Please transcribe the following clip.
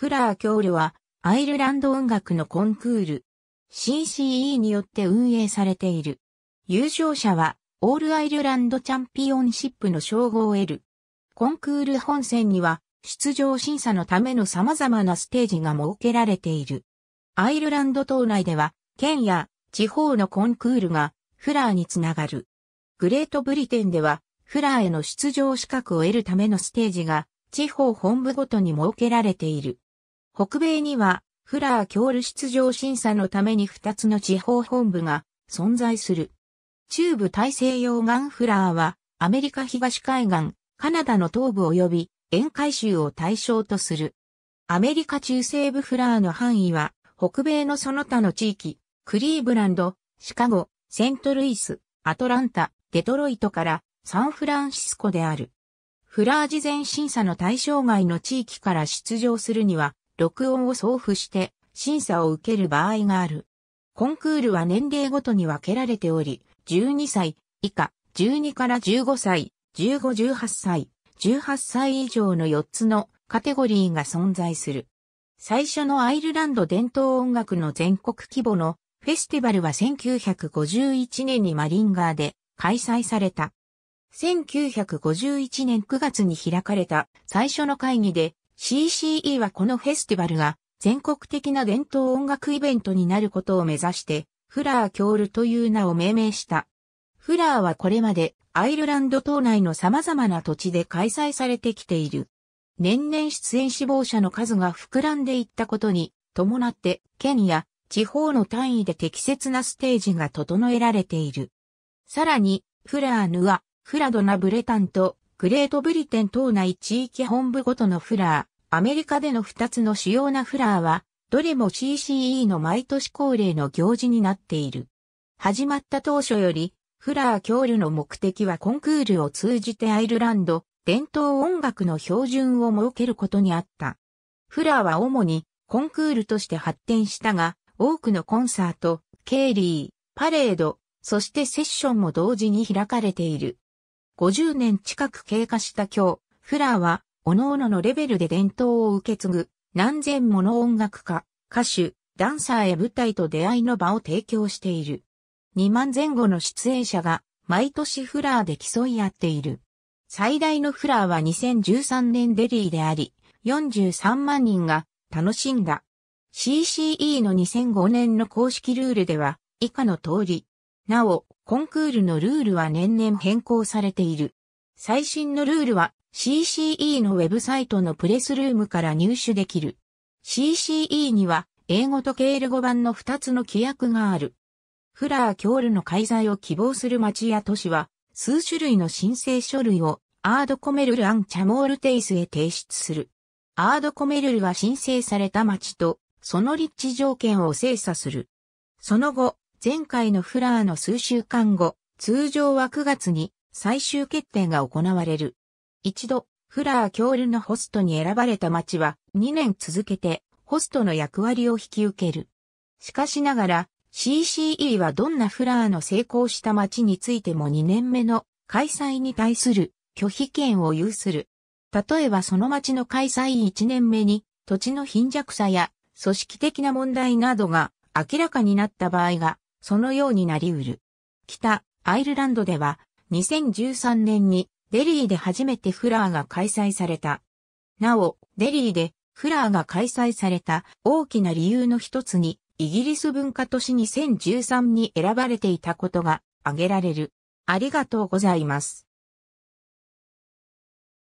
フラー教授は、アイルランド音楽のコンクール、CCE によって運営されている。優勝者は、オールアイルランドチャンピオンシップの称号を得る。コンクール本戦には、出場審査のための様々なステージが設けられている。アイルランド島内では、県や地方のコンクールがフラーにつながる。グレートブリテンでは、フラーへの出場資格を得るためのステージが地方本部ごとに設けられている。北米には、フラー協力出場審査のために2つの地方本部が存在する。中部大西洋岸フラーは、アメリカ東海岸、カナダの東部及び沿海州を対象とする。アメリカ中西部フラーの範囲は、北米のその他の地域、クリーブランド、シカゴ、セントルイス、アトランタ、デトロイトからサンフランシスコである。フラー事前審査の対象外の地域から出場するには、録音を送付して審査を受ける場合がある。コンクールは年齢ごとに分けられており、12歳以下、12から15歳、15、18歳、18歳以上の4つのカテゴリーが存在する。最初のアイルランド伝統音楽の全国規模のフェスティバルは1951年にマリンガーで開催された。1951年9月に開かれた最初の会議で CCE はこのフェスティバルが全国的な伝統音楽イベントになることを目指して、フラー・キョールという名を命名した。フラーはこれまでアイルランド島内の様々な土地で開催されてきている。年々出演志望者の数が膨らんでいったことに伴って県や地方の単位で適切なステージが整えられている。さらに、フラーヌはフラドナ・ブレタンとグレートブリテン島内地域本部ごとのフラー、アメリカでの2つの主要なフラーは、どれも CCE の毎年恒例の行事になっている。始まった当初より、フラー教授の目的はコンクールを通じてアイルランド、伝統音楽の標準を設けることにあった。フラーは主にコンクールとして発展したが、多くのコンサート、ケーリー、パレード、そしてセッションも同時に開かれている。50年近く経過した今日、フラーは、各々のレベルで伝統を受け継ぐ、何千もの音楽家、歌手、ダンサーや舞台と出会いの場を提供している。2万前後の出演者が、毎年フラーで競い合っている。最大のフラーは2013年デリーであり、43万人が楽しんだ。CCE の2005年の公式ルールでは、以下の通り。なお、コンクールのルールは年々変更されている。最新のルールは CCE のウェブサイトのプレスルームから入手できる。CCE には英語とケール語版の2つの規約がある。フラーキョールの開催を希望する町や都市は数種類の申請書類をアードコメルルアンチャモールテイスへ提出する。アードコメルルは申請された町とその立地条件を精査する。その後、前回のフラーの数週間後、通常は9月に最終決定が行われる。一度、フラー恐竜のホストに選ばれた町は2年続けてホストの役割を引き受ける。しかしながら CCE はどんなフラーの成功した町についても2年目の開催に対する拒否権を有する。例えばその町の開催1年目に土地の貧弱さや組織的な問題などが明らかになった場合がそのようになりうる。北、アイルランドでは、2013年にデリーで初めてフラーが開催された。なお、デリーでフラーが開催された大きな理由の一つに、イギリス文化都市2013に選ばれていたことが挙げられる。ありがとうございます。